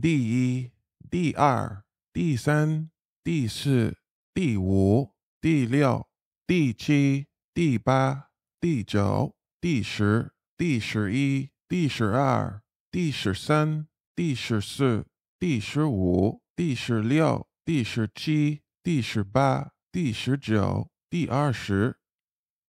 第一、第二、第三、第四、第五、第六、第七、第八、第九、第十、第十一、第十二、第十三、第十四、第十五、第十六、第十七、第十八、第十九、第二十。